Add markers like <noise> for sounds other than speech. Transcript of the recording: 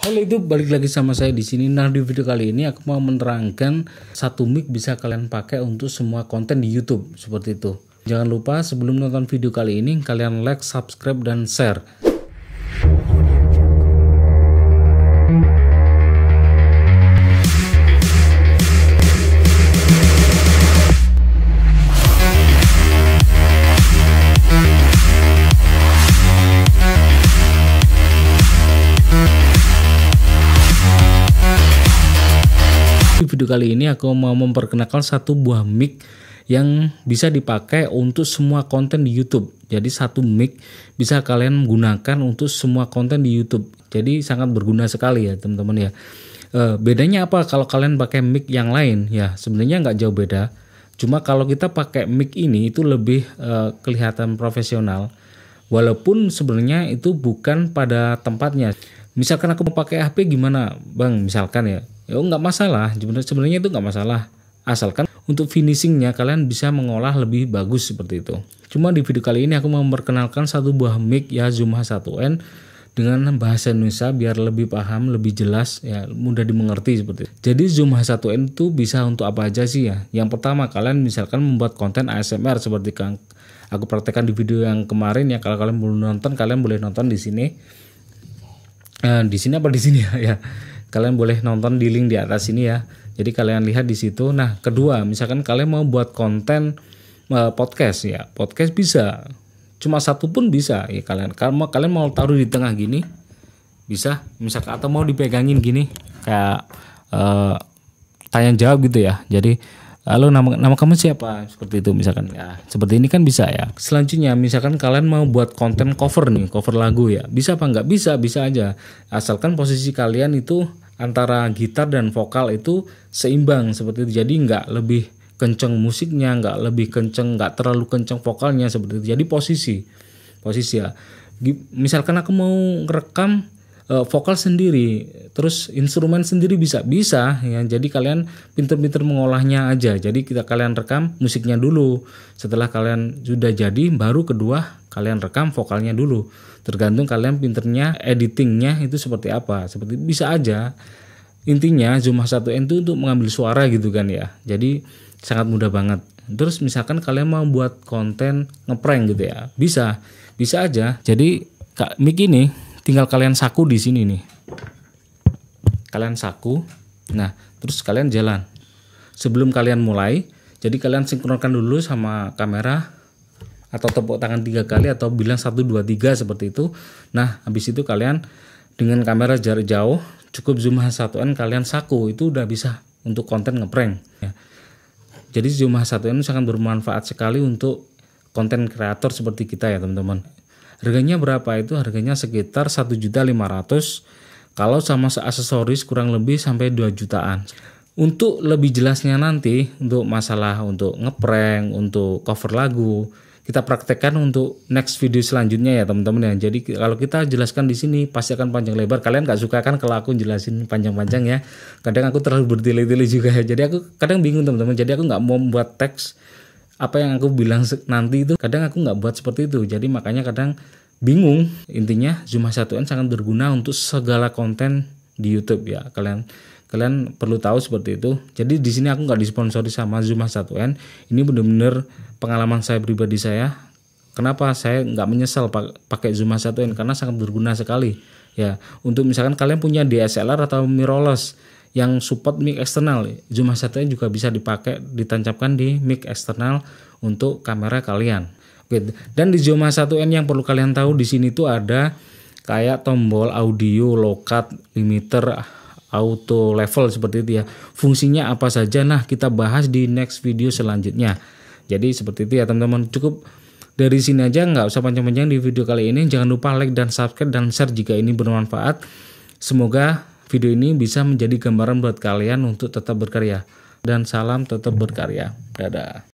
Halo itu balik lagi sama saya di sini. Nah di video kali ini aku mau menerangkan satu mic bisa kalian pakai untuk semua konten di YouTube seperti itu. Jangan lupa sebelum nonton video kali ini kalian like, subscribe, dan share kali ini aku mau memperkenalkan satu buah mic yang bisa dipakai untuk semua konten di YouTube. Jadi satu mic bisa kalian gunakan untuk semua konten di YouTube. Jadi sangat berguna sekali ya teman-teman ya. E, bedanya apa kalau kalian pakai mic yang lain? Ya sebenarnya nggak jauh beda. Cuma kalau kita pakai mic ini itu lebih e, kelihatan profesional. Walaupun sebenarnya itu bukan pada tempatnya. Misalkan aku mau pakai HP gimana, Bang? Misalkan ya, ya nggak masalah sebenarnya itu nggak masalah asalkan untuk finishingnya kalian bisa mengolah lebih bagus seperti itu cuma di video kali ini aku memperkenalkan satu buah mic ya Zoom H1n dengan bahasa Indonesia biar lebih paham, lebih jelas, ya mudah dimengerti seperti itu. Jadi Zoom H1n itu bisa untuk apa aja sih ya? Yang pertama kalian misalkan membuat konten ASMR seperti kang aku praktekkan di video yang kemarin ya. Kalau kalian belum nonton, kalian boleh nonton di sini. Eh, di sini apa di sini <laughs> ya Kalian boleh nonton di link di atas ini ya. Jadi kalian lihat di situ. Nah, kedua, misalkan kalian mau buat konten uh, podcast ya, podcast bisa. Cuma satu pun bisa. Ya kalian kalau kalian mau taruh di tengah gini bisa, misalkan atau mau dipegangin gini kayak uh, tanya jawab gitu ya. Jadi lalu nama nama kamu siapa? Seperti itu misalkan. Ya, seperti ini kan bisa ya. Selanjutnya misalkan kalian mau buat konten cover nih, cover lagu ya. Bisa apa enggak? Bisa, bisa aja. Asalkan posisi kalian itu antara gitar dan vokal itu seimbang seperti itu. Jadi enggak lebih kenceng musiknya, enggak lebih kenceng, enggak terlalu kenceng vokalnya seperti itu. Jadi posisi, posisi ya. Misalkan aku mau rekam Eh, vokal sendiri, terus instrumen sendiri bisa bisa ya. Jadi kalian pinter-pinter mengolahnya aja. Jadi kita kalian rekam musiknya dulu. Setelah kalian sudah jadi, baru kedua kalian rekam vokalnya dulu. Tergantung kalian pinternya editingnya itu seperti apa. Seperti bisa aja. Intinya Zoom H1n itu untuk mengambil suara gitu kan ya. Jadi sangat mudah banget. Terus misalkan kalian mau buat konten ngeprank gitu ya, bisa, bisa aja. Jadi Kak Mik ini tinggal kalian saku di sini nih kalian saku nah terus kalian jalan sebelum kalian mulai jadi kalian sinkronkan dulu sama kamera atau tepuk tangan tiga kali atau bilang satu dua tiga seperti itu nah habis itu kalian dengan kamera jarak jauh cukup zoom H1n kalian saku itu udah bisa untuk konten ngeprank ya. jadi zoom H1n sangat bermanfaat sekali untuk konten kreator seperti kita ya teman-teman Harganya berapa itu? Harganya sekitar 1.500 kalau sama aksesoris kurang lebih sampai 2 jutaan. Untuk lebih jelasnya nanti untuk masalah untuk ngeprank, untuk cover lagu, kita praktekkan untuk next video selanjutnya ya teman-teman ya. Jadi kalau kita jelaskan di sini pasti akan panjang lebar. Kalian gak suka kan kalau aku jelasin panjang-panjang ya. Kadang aku terlalu bertele-tele juga ya. Jadi aku kadang bingung teman-teman. Jadi aku nggak mau membuat teks apa yang aku bilang nanti itu kadang aku nggak buat seperti itu jadi makanya kadang bingung intinya Zuma 1N sangat berguna untuk segala konten di YouTube ya kalian kalian perlu tahu seperti itu jadi di sini aku nggak disponsori sama Zuma 1N ini bener-bener pengalaman saya pribadi saya kenapa saya nggak menyesal pakai Zuma 1N karena sangat berguna sekali ya untuk misalkan kalian punya DSLR atau mirrorless yang support mic eksternal. Zoom H1 juga bisa dipakai ditancapkan di mic eksternal untuk kamera kalian. Oke, dan di Zoom H1n yang perlu kalian tahu di sini tuh ada kayak tombol audio, lokat, limiter, auto level seperti itu ya. Fungsinya apa saja? Nah, kita bahas di next video selanjutnya. Jadi seperti itu ya teman-teman. Cukup dari sini aja nggak usah panjang-panjang di video kali ini. Jangan lupa like dan subscribe dan share jika ini bermanfaat. Semoga Video ini bisa menjadi gambaran buat kalian untuk tetap berkarya. Dan salam tetap berkarya. Dadah.